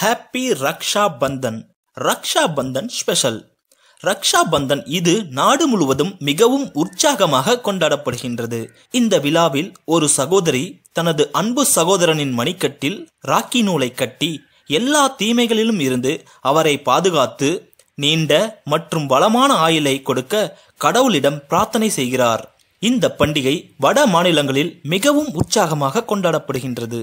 happy Raksha Bandhan Raksha Bandhan special Raksha Bandhan இது நாடு முழுவதும் மிகவும் உற்சாகமாக கொண்டாடப்படுகின்றது இந்த விழாவில் ஒரு சகோதரி தனது அன்பு சகோதரனின் மணிக்கட்டில் ராக்கி நூலை கட்டி எல்லா தீமைகளிலும் இருந்து அவரை பாதுகாத்து நீண்ட மற்றும் வளமான ஆயுளை கொடுக்க கடவுளிடம் பிரார்த்தனை செய்கிறார் இந்த பண்டிகை வட மாநிலங்களில் மிகவும் உற்சாகமாக கொண்டாடப்படுகின்றது